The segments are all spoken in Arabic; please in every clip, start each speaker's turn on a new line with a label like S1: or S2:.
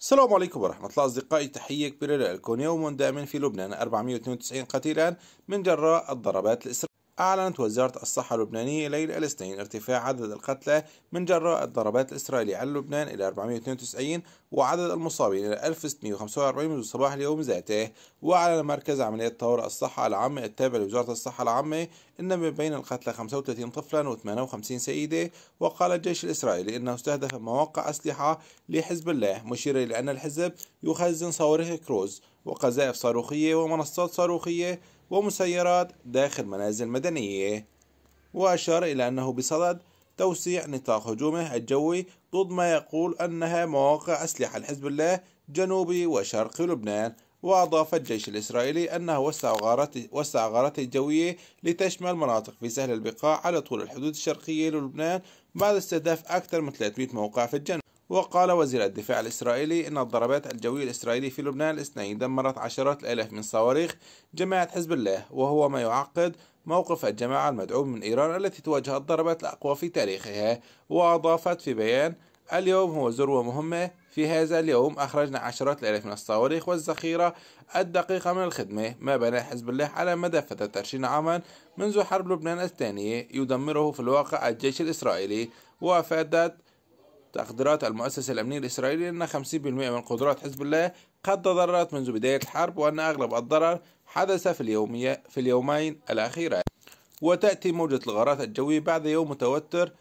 S1: السلام عليكم ورحمة الله أصدقائي تحية كبيرة لكم يوم دائما في لبنان 492 قتيلا من جراء الضربات الإسرائيلية أعلنت وزارة الصحة اللبنانية ليلة الاثنين ارتفاع عدد القتلى من جراء الضربات الإسرائيلية على لبنان إلى 492 وعدد المصابين إلى 1645 منذ صباح اليوم ذاته وأعلن مركز عمليات طوارئ الصحة العامة التابع لوزارة الصحة العامة أن من بين القتلى 35 طفلا و58 سيدة وقال الجيش الإسرائيلي أنه استهدف مواقع أسلحة لحزب الله مشيرا إلى أن الحزب يخزن صواريخ كروز وقذائف صاروخية ومنصات صاروخية ومسيرات داخل منازل مدنية وأشار إلى أنه بصدد توسيع نطاق هجومه الجوي ضد ما يقول أنها مواقع أسلحة لحزب الله جنوبي وشرق لبنان وأضاف الجيش الإسرائيلي أنه وسع وسع غاراته الجوية لتشمل مناطق في سهل البقاع على طول الحدود الشرقية للبنان بعد استهداف أكثر من 300 موقع في الجنوب وقال وزير الدفاع الإسرائيلي إن الضربات الجوية الإسرائيلية في لبنان الاثنين دمرت عشرات الآلاف من صواريخ جماعة حزب الله وهو ما يعقد موقف الجماعة المدعوم من إيران التي تواجه الضربات الأقوى في تاريخها وأضافت في بيان اليوم هو ذروة مهمة في هذا اليوم أخرجنا عشرات الآلاف من الصواريخ والذخيرة الدقيقة من الخدمة ما بناه حزب الله على مدى فترة 20 عاما منذ حرب لبنان الثانية يدمره في الواقع الجيش الإسرائيلي وأفادت تقديرات المؤسسة الأمنية الإسرائيلية أن 50% من قدرات حزب الله قد تضررت منذ بداية الحرب وأن أغلب الضرر حدث في اليومية في اليومين الأخيرين وتأتي موجة الغارات الجوية بعد يوم متوتر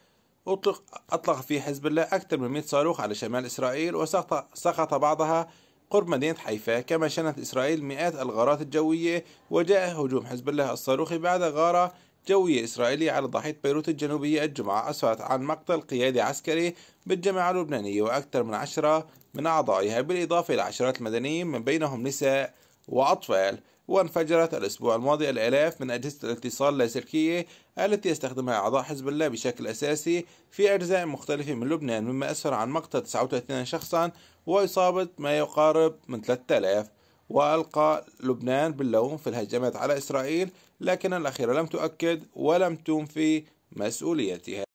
S1: أطلق, أطلق في حزب الله أكثر من 100 صاروخ على شمال إسرائيل وسقط سقط بعضها قرب مدينة حيفا كما شنت إسرائيل مئات الغارات الجوية وجاء هجوم حزب الله الصاروخي بعد غارة جوية إسرائيلية على ضاحية بيروت الجنوبية الجمعة أسفرت عن مقتل قيادي عسكري بالجامعة اللبنانية وأكثر من عشرة من أعضائها بالإضافة إلى عشرات المدنيين من بينهم نساء وأطفال وانفجرت الأسبوع الماضي الآلاف من أجهزة الاتصال اللاسلكية التي يستخدمها أعضاء حزب الله بشكل أساسي في أجزاء مختلفة من لبنان مما أسفر عن مقتل 39 شخصا وإصابة ما يقارب من 3000 وألقى لبنان باللوم في الهجمات على إسرائيل لكن الأخيرة لم تؤكد ولم تنفي مسؤوليتها